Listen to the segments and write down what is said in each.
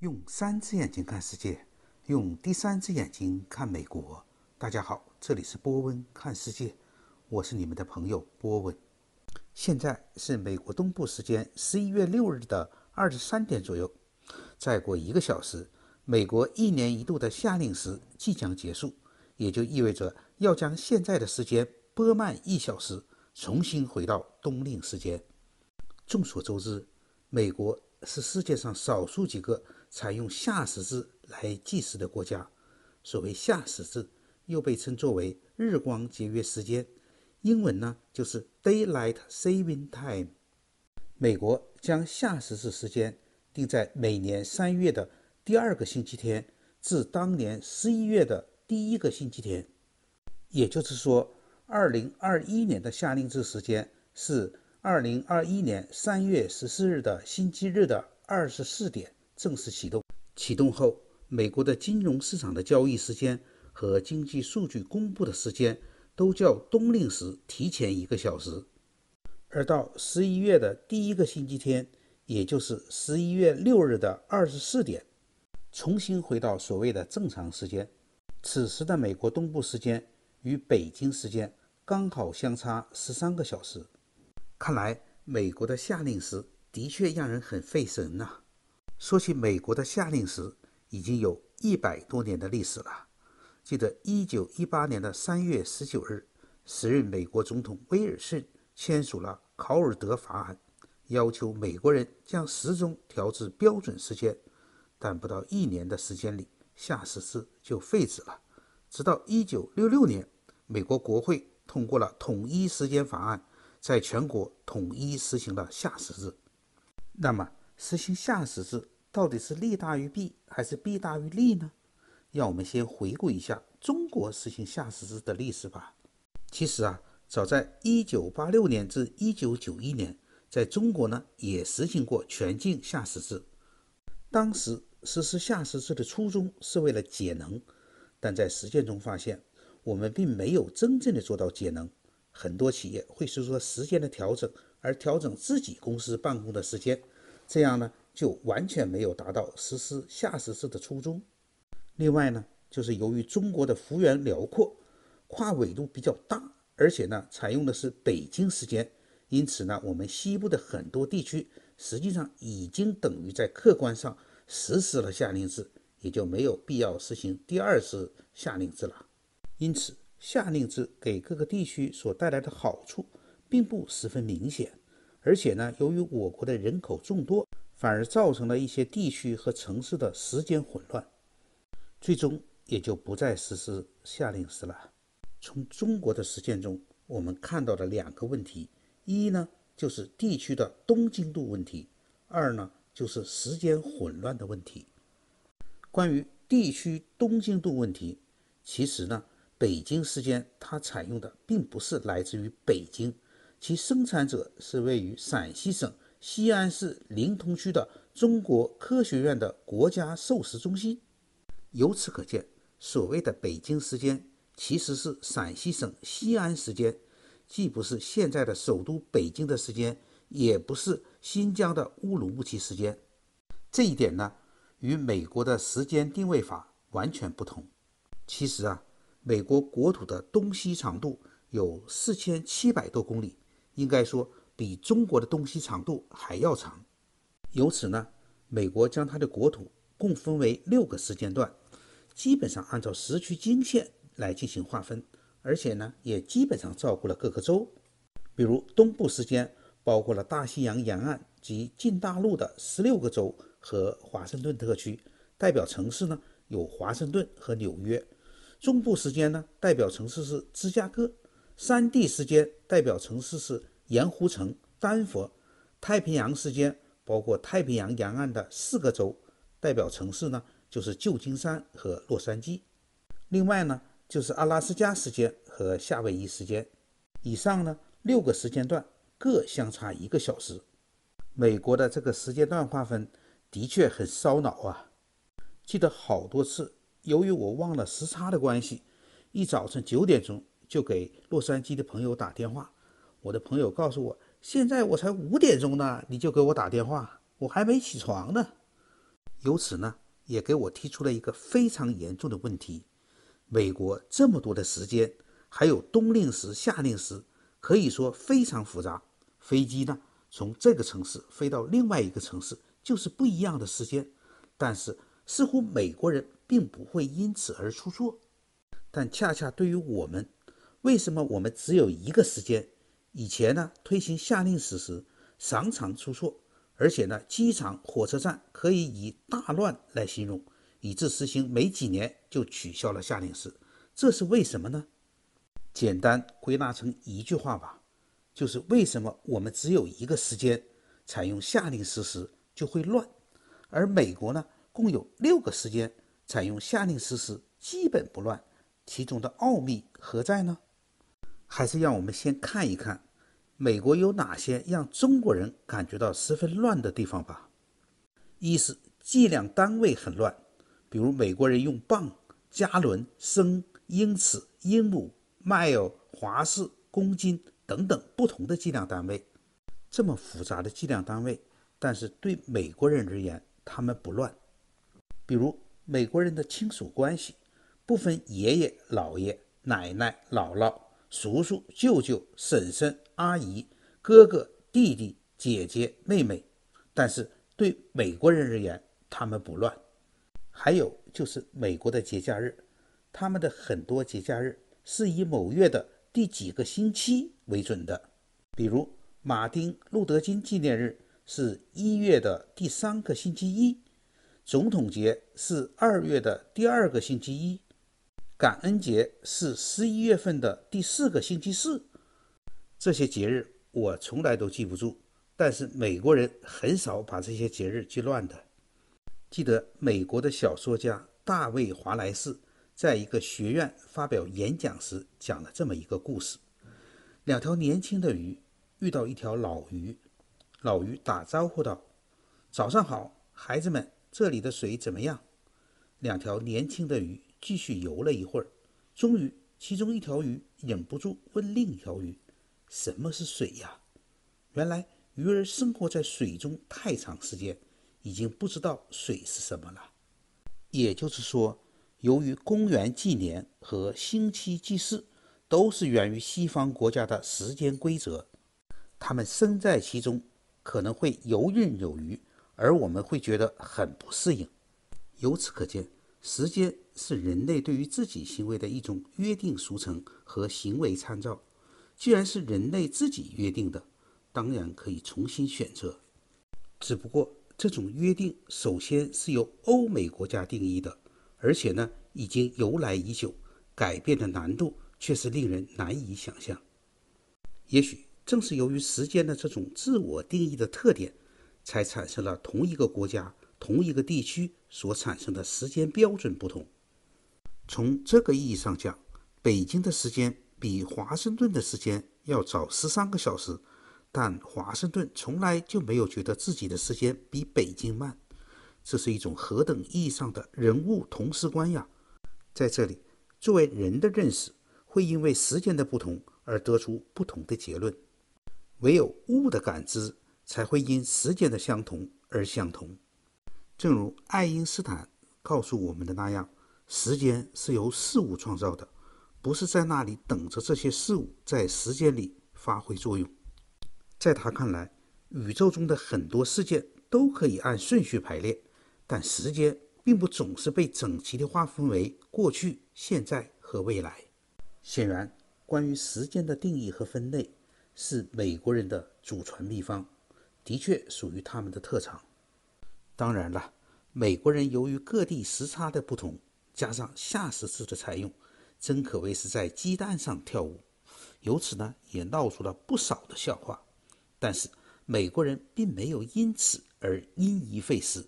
用三只眼睛看世界，用第三只眼睛看美国。大家好，这里是波温看世界，我是你们的朋友波温。现在是美国东部时间十一月六日的二十三点左右。再过一个小时，美国一年一度的夏令时即将结束，也就意味着要将现在的时间拨慢一小时，重新回到冬令时间。众所周知，美国是世界上少数几个。采用夏时制来计时的国家，所谓夏时制，又被称作为日光节约时间，英文呢就是 Daylight Saving Time。美国将夏时制时间定在每年三月的第二个星期天至当年十一月的第一个星期天，也就是说，二零二一年的夏令制时间是二零二一年三月十四日的星期日的二十四点。正式启动。启动后，美国的金融市场的交易时间和经济数据公布的时间都叫冬令时，提前一个小时。而到十一月的第一个星期天，也就是十一月六日的二十四点，重新回到所谓的正常时间。此时的美国东部时间与北京时间刚好相差十三个小时。看来美国的夏令时的确让人很费神呐。说起美国的夏令时，已经有一百多年的历史了。记得一九一八年的三月十九日，时任美国总统威尔逊签署了考尔德法案，要求美国人将时钟调至标准时间。但不到一年的时间里，夏时制就废止了。直到一九六六年，美国国会通过了统一时间法案，在全国统一实行了夏时制。那么，实行夏时制到底是利大于弊还是弊大于利呢？让我们先回顾一下中国实行夏时制的历史吧。其实啊，早在1986年至1991年，在中国呢也实行过全境夏时制。当时实施夏时制的初衷是为了节能，但在实践中发现，我们并没有真正的做到节能。很多企业会随着时间的调整而调整自己公司办公的时间。这样呢，就完全没有达到实施下实施的初衷。另外呢，就是由于中国的幅员辽阔，跨纬度比较大，而且呢，采用的是北京时间，因此呢，我们西部的很多地区实际上已经等于在客观上实施了夏令制，也就没有必要实行第二次夏令制了。因此，夏令制给各个地区所带来的好处并不十分明显。而且呢，由于我国的人口众多，反而造成了一些地区和城市的时间混乱，最终也就不再实施夏令时了。从中国的实践中，我们看到了两个问题：一呢就是地区的东经度问题；二呢就是时间混乱的问题。关于地区东经度问题，其实呢，北京时间它采用的并不是来自于北京。其生产者是位于陕西省西安市临潼区的中国科学院的国家授时中心。由此可见，所谓的北京时间其实是陕西省西安时间，既不是现在的首都北京的时间，也不是新疆的乌鲁木齐时间。这一点呢，与美国的时间定位法完全不同。其实啊，美国国土的东西长度有四千七百多公里。应该说，比中国的东西长度还要长。由此呢，美国将它的国土共分为六个时间段，基本上按照时区经线来进行划分，而且呢，也基本上照顾了各个州。比如东部时间包括了大西洋沿岸及近大陆的十六个州和华盛顿特区，代表城市呢有华盛顿和纽约；中部时间呢，代表城市是芝加哥。三地时间代表城市是盐湖城、丹佛；太平洋时间包括太平洋沿岸的四个州，代表城市呢就是旧金山和洛杉矶。另外呢就是阿拉斯加时间和夏威夷时间。以上呢六个时间段各相差一个小时。美国的这个时间段划分的确很烧脑啊！记得好多次，由于我忘了时差的关系，一早晨九点钟。就给洛杉矶的朋友打电话，我的朋友告诉我，现在我才五点钟呢，你就给我打电话，我还没起床呢。由此呢，也给我提出了一个非常严重的问题：美国这么多的时间，还有冬令时、夏令时，可以说非常复杂。飞机呢，从这个城市飞到另外一个城市，就是不一样的时间。但是，似乎美国人并不会因此而出错，但恰恰对于我们。为什么我们只有一个时间？以前呢推行下令时时，常常出错，而且呢机场、火车站可以以大乱来形容，以致实行没几年就取消了下令时，这是为什么呢？简单归纳成一句话吧，就是为什么我们只有一个时间，采用下令实施就会乱，而美国呢共有六个时间，采用下令实施基本不乱，其中的奥秘何在呢？还是让我们先看一看，美国有哪些让中国人感觉到十分乱的地方吧。一是计量单位很乱，比如美国人用磅、加仑、升、英尺、英亩、mile、华氏、公斤等等不同的计量单位。这么复杂的计量单位，但是对美国人而言，他们不乱。比如美国人的亲属关系，不分爷爷、姥爷、奶奶、姥姥。叔叔、舅舅、婶婶、阿姨、哥哥、弟弟、姐姐、妹妹，但是对美国人而言，他们不乱。还有就是美国的节假日，他们的很多节假日是以某月的第几个星期为准的。比如，马丁·路德·金纪念日是一月的第三个星期一，总统节是二月的第二个星期一。感恩节是十一月份的第四个星期四。这些节日我从来都记不住，但是美国人很少把这些节日记乱的。记得美国的小说家大卫·华莱士在一个学院发表演讲时讲了这么一个故事：两条年轻的鱼遇到一条老鱼，老鱼打招呼道：“早上好，孩子们，这里的水怎么样？”两条年轻的鱼。继续游了一会儿，终于，其中一条鱼忍不住问另一条鱼：“什么是水呀？”原来，鱼儿生活在水中太长时间，已经不知道水是什么了。也就是说，由于公元纪年和星期纪事都是源于西方国家的时间规则，他们身在其中可能会游刃有余，而我们会觉得很不适应。由此可见，时间。是人类对于自己行为的一种约定俗成和行为参照。既然是人类自己约定的，当然可以重新选择。只不过这种约定首先是由欧美国家定义的，而且呢已经由来已久，改变的难度却是令人难以想象。也许正是由于时间的这种自我定义的特点，才产生了同一个国家、同一个地区所产生的时间标准不同。从这个意义上讲，北京的时间比华盛顿的时间要早十三个小时，但华盛顿从来就没有觉得自己的时间比北京慢。这是一种何等意义上的人物同时观呀！在这里，作为人的认识会因为时间的不同而得出不同的结论，唯有物的感知才会因时间的相同而相同。正如爱因斯坦告诉我们的那样。时间是由事物创造的，不是在那里等着这些事物在时间里发挥作用。在他看来，宇宙中的很多事件都可以按顺序排列，但时间并不总是被整齐地划分为过去、现在和未来。显然，关于时间的定义和分类是美国人的祖传秘方，的确属于他们的特长。当然了，美国人由于各地时差的不同。加上下十字的采用，真可谓是在鸡蛋上跳舞，由此呢也闹出了不少的笑话。但是美国人并没有因此而因噎废食，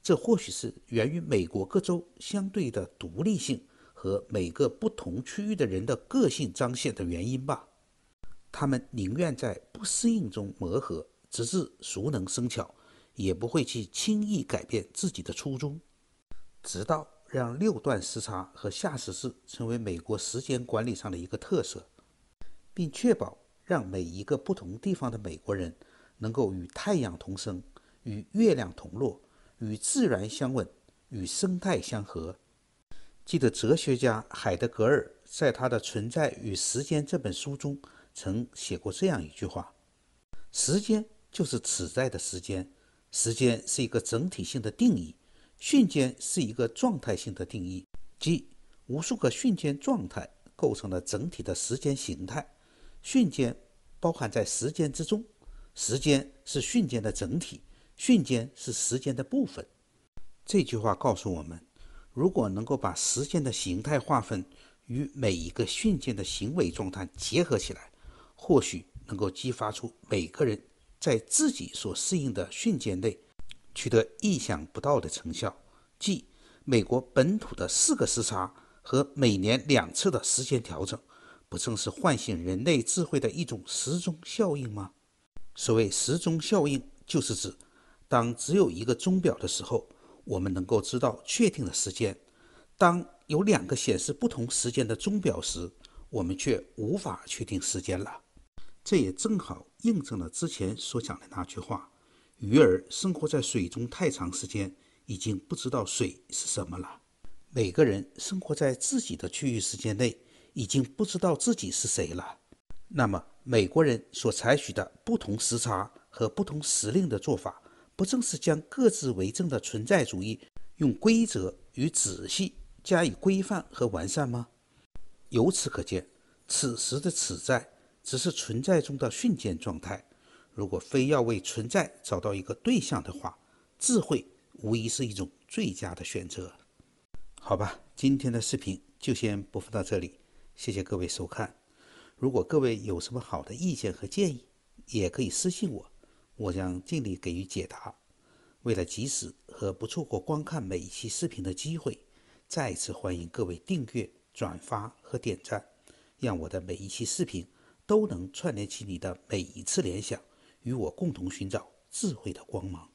这或许是源于美国各州相对的独立性和每个不同区域的人的个性彰显的原因吧。他们宁愿在不适应中磨合，直至熟能生巧，也不会去轻易改变自己的初衷，直到。让六段时差和夏时制成为美国时间管理上的一个特色，并确保让每一个不同地方的美国人能够与太阳同升，与月亮同落，与自然相吻，与生态相合。记得哲学家海德格尔在他的《存在与时间》这本书中曾写过这样一句话：“时间就是此在的时间，时间是一个整体性的定义。”瞬间是一个状态性的定义，即无数个瞬间状态构成了整体的时间形态。瞬间包含在时间之中，时间是瞬间的整体，瞬间是时间的部分。这句话告诉我们，如果能够把时间的形态划分与每一个瞬间的行为状态结合起来，或许能够激发出每个人在自己所适应的瞬间内。取得意想不到的成效，即美国本土的四个时差和每年两次的时间调整，不正是唤醒人类智慧的一种时钟效应吗？所谓时钟效应，就是指当只有一个钟表的时候，我们能够知道确定的时间；当有两个显示不同时间的钟表时，我们却无法确定时间了。这也正好印证了之前所讲的那句话。鱼儿生活在水中太长时间，已经不知道水是什么了。每个人生活在自己的区域时间内，已经不知道自己是谁了。那么，美国人所采取的不同时差和不同时令的做法，不正是将各自为政的存在主义用规则与仔细加以规范和完善吗？由此可见，此时的此在只是存在中的瞬间状态。如果非要为存在找到一个对象的话，智慧无疑是一种最佳的选择。好吧，今天的视频就先播放到这里，谢谢各位收看。如果各位有什么好的意见和建议，也可以私信我，我将尽力给予解答。为了及时和不错过观看每一期视频的机会，再次欢迎各位订阅、转发和点赞，让我的每一期视频都能串联起你的每一次联想。与我共同寻找智慧的光芒。